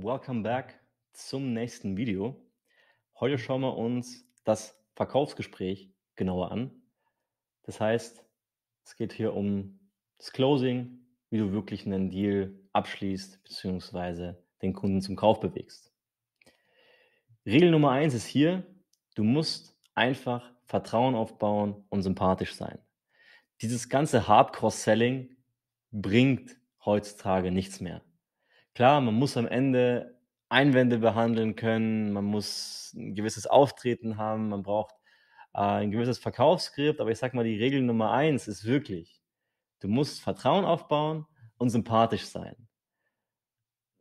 Welcome back zum nächsten Video. Heute schauen wir uns das Verkaufsgespräch genauer an. Das heißt, es geht hier um das Closing, wie du wirklich einen Deal abschließt bzw. den Kunden zum Kauf bewegst. Regel Nummer eins ist hier, du musst einfach Vertrauen aufbauen und sympathisch sein. Dieses ganze Hardcore-Selling bringt heutzutage nichts mehr. Klar, man muss am Ende Einwände behandeln können, man muss ein gewisses Auftreten haben, man braucht äh, ein gewisses Verkaufsskript, aber ich sag mal, die Regel Nummer eins ist wirklich, du musst Vertrauen aufbauen und sympathisch sein.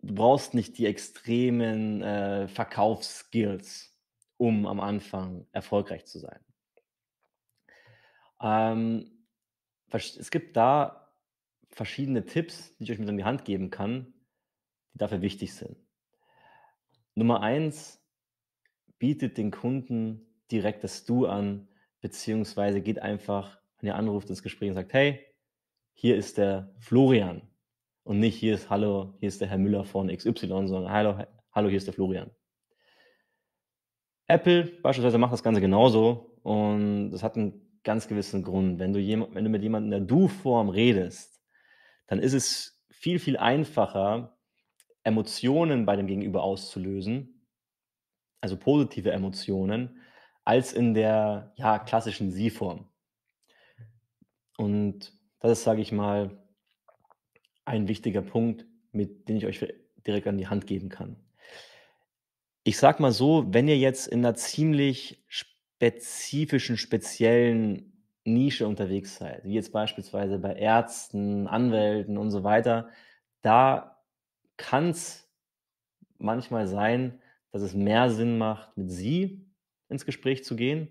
Du brauchst nicht die extremen äh, Verkaufsskills, um am Anfang erfolgreich zu sein. Ähm, es gibt da verschiedene Tipps, die ich euch mit an die Hand geben kann, die dafür wichtig sind. Nummer eins, bietet den Kunden direkt das Du an, beziehungsweise geht einfach, wenn ihr anruft ins Gespräch und sagt, hey, hier ist der Florian und nicht hier ist Hallo, hier ist der Herr Müller von XY, sondern Hallo, hallo hier ist der Florian. Apple beispielsweise macht das Ganze genauso und das hat einen ganz gewissen Grund. Wenn du, jemand, wenn du mit jemandem in der Du-Form redest, dann ist es viel, viel einfacher, Emotionen bei dem Gegenüber auszulösen, also positive Emotionen, als in der ja, klassischen Sie-Form. Und das ist, sage ich mal, ein wichtiger Punkt, mit dem ich euch direkt an die Hand geben kann. Ich sage mal so, wenn ihr jetzt in einer ziemlich spezifischen, speziellen Nische unterwegs seid, wie jetzt beispielsweise bei Ärzten, Anwälten und so weiter, da kann es manchmal sein, dass es mehr Sinn macht, mit sie ins Gespräch zu gehen.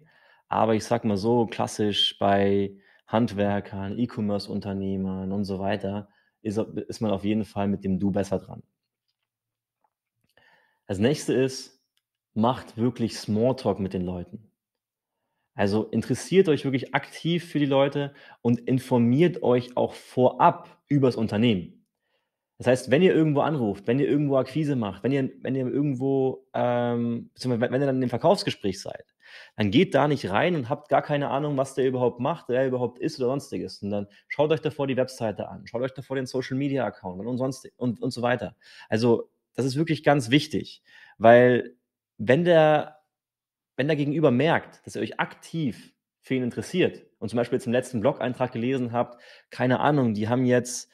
Aber ich sag mal so, klassisch bei Handwerkern, E-Commerce-Unternehmern und so weiter, ist, ist man auf jeden Fall mit dem Du besser dran. Das nächste ist, macht wirklich Smalltalk mit den Leuten. Also interessiert euch wirklich aktiv für die Leute und informiert euch auch vorab über das Unternehmen. Das heißt, wenn ihr irgendwo anruft, wenn ihr irgendwo Akquise macht, wenn ihr, wenn ihr irgendwo, ähm, beziehungsweise wenn ihr dann in dem Verkaufsgespräch seid, dann geht da nicht rein und habt gar keine Ahnung, was der überhaupt macht, wer er überhaupt ist oder sonstiges. Und dann schaut euch davor die Webseite an, schaut euch davor den Social Media Account und sonst und, und so weiter. Also, das ist wirklich ganz wichtig, weil wenn der, wenn der Gegenüber merkt, dass ihr euch aktiv für ihn interessiert und zum Beispiel jetzt im letzten Blog-Eintrag gelesen habt, keine Ahnung, die haben jetzt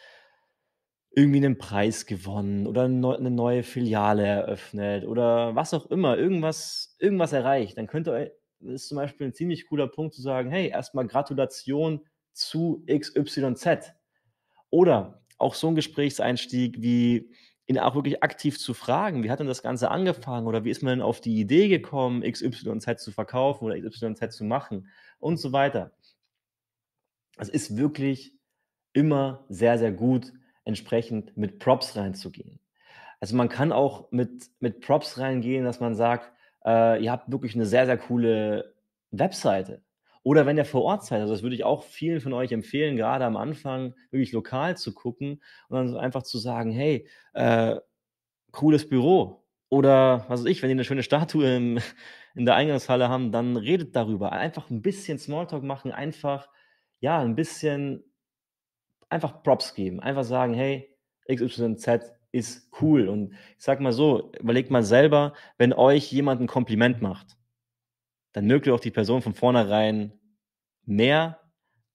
irgendwie einen Preis gewonnen oder eine neue Filiale eröffnet oder was auch immer, irgendwas, irgendwas erreicht, dann könnte ist zum Beispiel ein ziemlich cooler Punkt zu sagen, hey, erstmal Gratulation zu XYZ. Oder auch so ein Gesprächseinstieg wie ihn auch wirklich aktiv zu fragen, wie hat denn das Ganze angefangen oder wie ist man denn auf die Idee gekommen, XYZ zu verkaufen oder XYZ zu machen und so weiter. Es ist wirklich immer sehr, sehr gut, entsprechend mit Props reinzugehen. Also man kann auch mit, mit Props reingehen, dass man sagt, äh, ihr habt wirklich eine sehr, sehr coole Webseite. Oder wenn ihr vor Ort seid, also das würde ich auch vielen von euch empfehlen, gerade am Anfang wirklich lokal zu gucken und dann einfach zu sagen, hey, äh, cooles Büro. Oder was weiß ich, wenn ihr eine schöne Statue im, in der Eingangshalle haben, dann redet darüber. Einfach ein bisschen Smalltalk machen, einfach ja, ein bisschen einfach Props geben. Einfach sagen, hey, XYZ ist cool. Und ich sag mal so, überlegt mal selber, wenn euch jemand ein Kompliment macht, dann mögt ihr auch die Person von vornherein mehr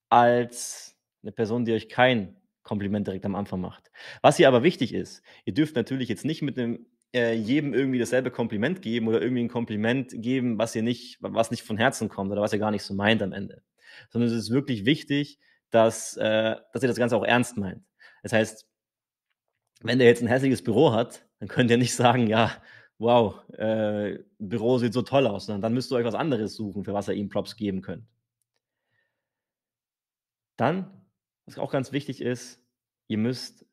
als eine Person, die euch kein Kompliment direkt am Anfang macht. Was hier aber wichtig ist, ihr dürft natürlich jetzt nicht mit einem äh, jedem irgendwie dasselbe Kompliment geben oder irgendwie ein Kompliment geben, was ihr nicht, was nicht von Herzen kommt oder was ihr gar nicht so meint am Ende. Sondern es ist wirklich wichtig, dass, äh, dass ihr das Ganze auch ernst meint. Das heißt, wenn der jetzt ein hässliches Büro hat, dann könnt ihr nicht sagen, ja, wow, äh, Büro sieht so toll aus, sondern dann müsst ihr euch was anderes suchen, für was ihr ihm Props geben könnt. Dann, was auch ganz wichtig ist, ihr müsst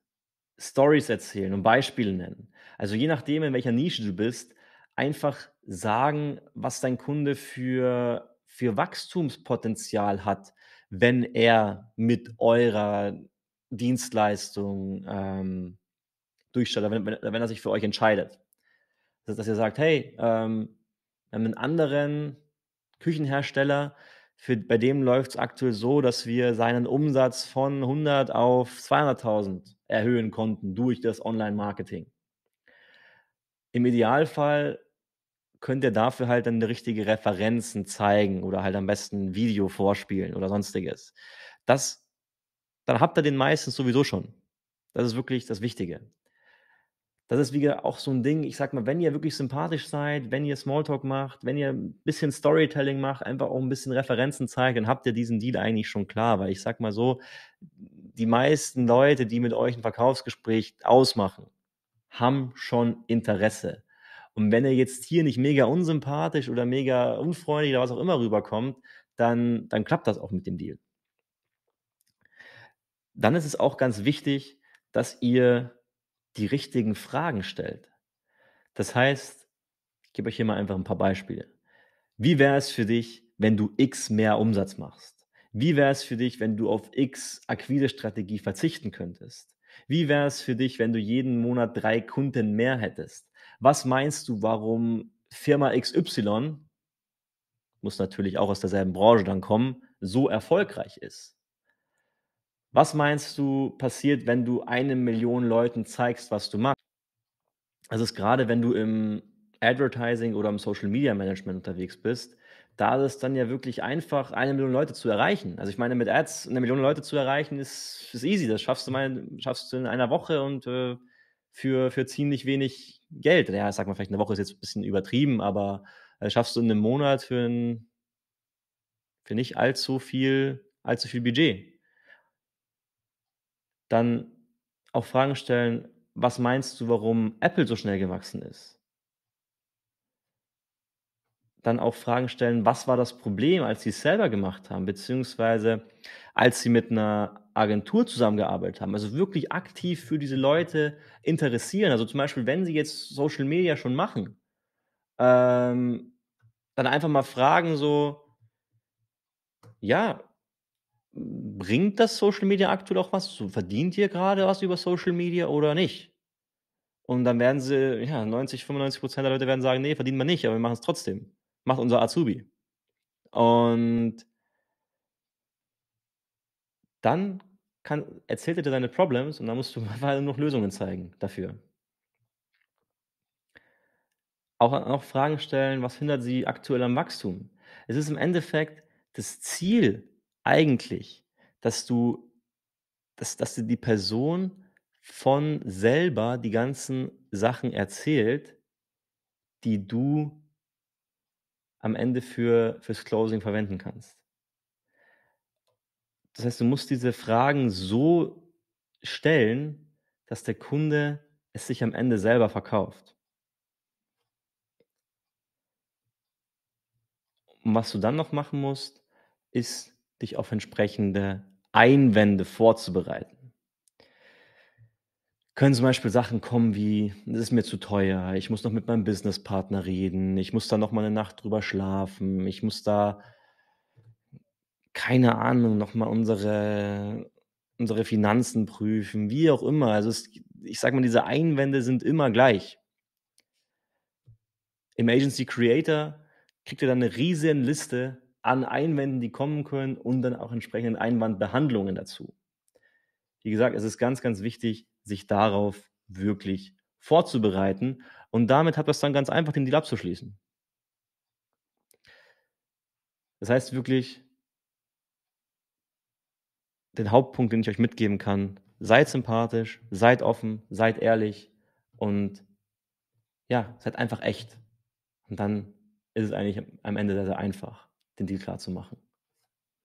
Stories erzählen und Beispiele nennen. Also je nachdem, in welcher Nische du bist, einfach sagen, was dein Kunde für, für Wachstumspotenzial hat, wenn er mit eurer Dienstleistung ähm, durchsteigt, wenn, wenn, wenn, er sich für euch entscheidet. Das dass ihr sagt, hey, ähm, wir haben einen anderen Küchenhersteller, für, bei dem läuft es aktuell so, dass wir seinen Umsatz von 100 auf 200.000 erhöhen konnten durch das Online-Marketing. Im Idealfall könnt ihr dafür halt dann richtige Referenzen zeigen oder halt am besten ein Video vorspielen oder sonstiges. Das, dann habt ihr den meistens sowieso schon. Das ist wirklich das Wichtige. Das ist wieder auch so ein Ding, ich sag mal, wenn ihr wirklich sympathisch seid, wenn ihr Smalltalk macht, wenn ihr ein bisschen Storytelling macht, einfach auch ein bisschen Referenzen zeigt, dann habt ihr diesen Deal eigentlich schon klar, weil ich sag mal so, die meisten Leute, die mit euch ein Verkaufsgespräch ausmachen, haben schon Interesse. Und wenn er jetzt hier nicht mega unsympathisch oder mega unfreundlich oder was auch immer rüberkommt, dann, dann klappt das auch mit dem Deal. Dann ist es auch ganz wichtig, dass ihr die richtigen Fragen stellt. Das heißt, ich gebe euch hier mal einfach ein paar Beispiele. Wie wäre es für dich, wenn du X mehr Umsatz machst? Wie wäre es für dich, wenn du auf X Akquise-Strategie verzichten könntest? Wie wäre es für dich, wenn du jeden Monat drei Kunden mehr hättest? was meinst du, warum Firma XY, muss natürlich auch aus derselben Branche dann kommen, so erfolgreich ist? Was meinst du passiert, wenn du eine Million Leuten zeigst, was du machst? Also ist gerade, wenn du im Advertising oder im Social Media Management unterwegs bist, da ist es dann ja wirklich einfach, eine Million Leute zu erreichen. Also ich meine, mit Ads eine Million Leute zu erreichen, ist, ist easy. Das schaffst du, mal, schaffst du in einer Woche und äh, für, für ziemlich wenig Geld. Ja, sag mal, vielleicht eine Woche ist jetzt ein bisschen übertrieben, aber äh, schaffst du in einem Monat für, ein, für nicht allzu viel, allzu viel Budget. Dann auch Fragen stellen, was meinst du, warum Apple so schnell gewachsen ist? Dann auch Fragen stellen, was war das Problem, als sie es selber gemacht haben, beziehungsweise als sie mit einer Agentur zusammengearbeitet haben, also wirklich aktiv für diese Leute interessieren. Also zum Beispiel, wenn sie jetzt Social Media schon machen, ähm, dann einfach mal fragen, so, ja, bringt das Social Media aktuell auch was? Verdient ihr gerade was über Social Media oder nicht? Und dann werden sie, ja, 90, 95 Prozent der Leute werden sagen, nee, verdienen wir nicht, aber wir machen es trotzdem. Macht unser Azubi. Und dann kann, erzählt er dir deine Problems und dann musst du noch Lösungen zeigen dafür. Auch, auch Fragen stellen, was hindert sie aktuell am Wachstum? Es ist im Endeffekt das Ziel eigentlich, dass du, dass, dass dir die Person von selber die ganzen Sachen erzählt, die du am Ende für, fürs Closing verwenden kannst. Das heißt, du musst diese Fragen so stellen, dass der Kunde es sich am Ende selber verkauft. Und was du dann noch machen musst, ist, dich auf entsprechende Einwände vorzubereiten. Können zum Beispiel Sachen kommen wie, es ist mir zu teuer, ich muss noch mit meinem Businesspartner reden, ich muss da noch mal eine Nacht drüber schlafen, ich muss da keine Ahnung, nochmal unsere, unsere Finanzen prüfen, wie auch immer. Also es, ich sag mal, diese Einwände sind immer gleich. Im Agency Creator kriegt ihr dann eine riesen Liste an Einwänden, die kommen können und dann auch entsprechenden Einwandbehandlungen dazu. Wie gesagt, es ist ganz, ganz wichtig, sich darauf wirklich vorzubereiten und damit habt ihr es dann ganz einfach, den Deal abzuschließen. Das heißt wirklich, den Hauptpunkt, den ich euch mitgeben kann. Seid sympathisch, seid offen, seid ehrlich und ja, seid einfach echt. Und dann ist es eigentlich am Ende sehr, sehr einfach, den Deal klar zu machen.